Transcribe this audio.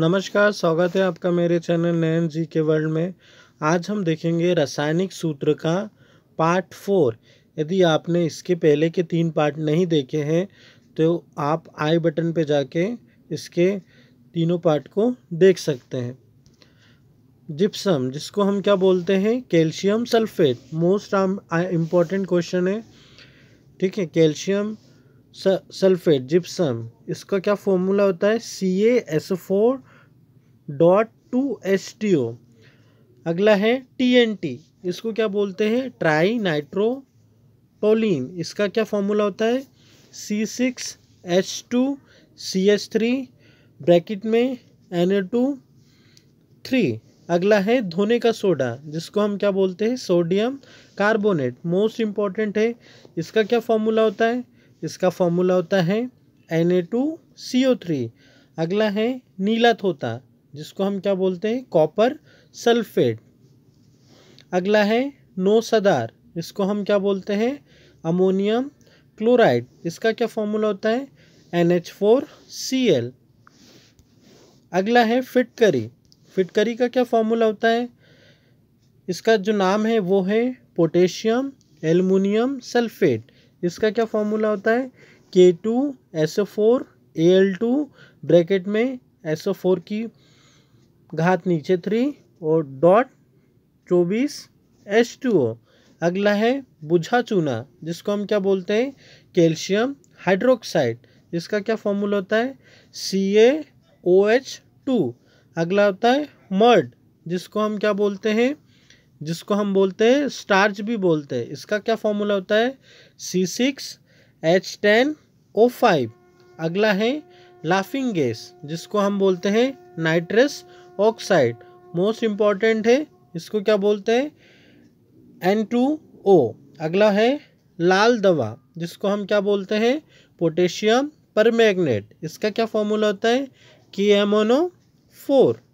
नमस्कार स्वागत है आपका मेरे चैनल नयन जी के वर्ल्ड में आज हम देखेंगे रासायनिक सूत्र का पार्ट फोर यदि आपने इसके पहले के तीन पार्ट नहीं देखे हैं तो आप आई बटन पे जाके इसके तीनों पार्ट को देख सकते हैं जिप्सम जिसको हम क्या बोलते हैं calcium sulphate most important question है ठीक है कैल्शियम सल्फेट जिप्सम इसका क्या फॉर्मूला होता है C S four dot two S T O अगला है टी एन टी इसको क्या बोलते हैं ट्राई नाइट्रो टोलिन इसका क्या फॉर्मूला होता है C six H two C S three bracket में एन ए टू थ्री अगला है धोने का सोडा जिसको हम क्या बोलते हैं सोडियम कार्बोनेट मोस्ट इम्पॉर्टेंट है इसका क्या फॉर्मूला होता है इसका फॉर्मूला होता है N A two C O three अगला है नीला थोता जिसको हम क्या बोलते हैं कॉपर सल्फेट अगला है नो सदार इसको हम क्या बोलते हैं अमोनियम क्लोराइड इसका क्या फॉर्मूला होता है N H four C L अगला है फिटकरी फिटकरी का क्या फॉर्मूला होता है इसका जो नाम है वो है पोटेशियम एलमिनियम सल्फेट इसका क्या फॉर्मूला होता है के two S O four A L two bracket में एस ओ फोर की घात नीचे थ्री और डॉट चौबीस एच टू ओ अगला है बुझा चूना जिसको हम क्या बोलते हैं कैल्शियम हाइड्रोक्साइड इसका क्या फॉर्मूला होता है सी ए ओ एच टू अगला होता है मर्ड जिसको हम क्या बोलते हैं जिसको हम बोलते हैं स्टार्च भी बोलते हैं इसका क्या फॉर्मूला होता है C six H ten O five अगला है लाफिंग गैस जिसको हम बोलते हैं नाइट्रस ऑक्साइड मोस्ट इम्पॉर्टेंट है इसको क्या बोलते हैं एन टू ओ अगला है लाल दवा जिसको हम क्या बोलते हैं पोटेशियम पर इसका क्या फॉर्मूला होता है की एमोनो फोर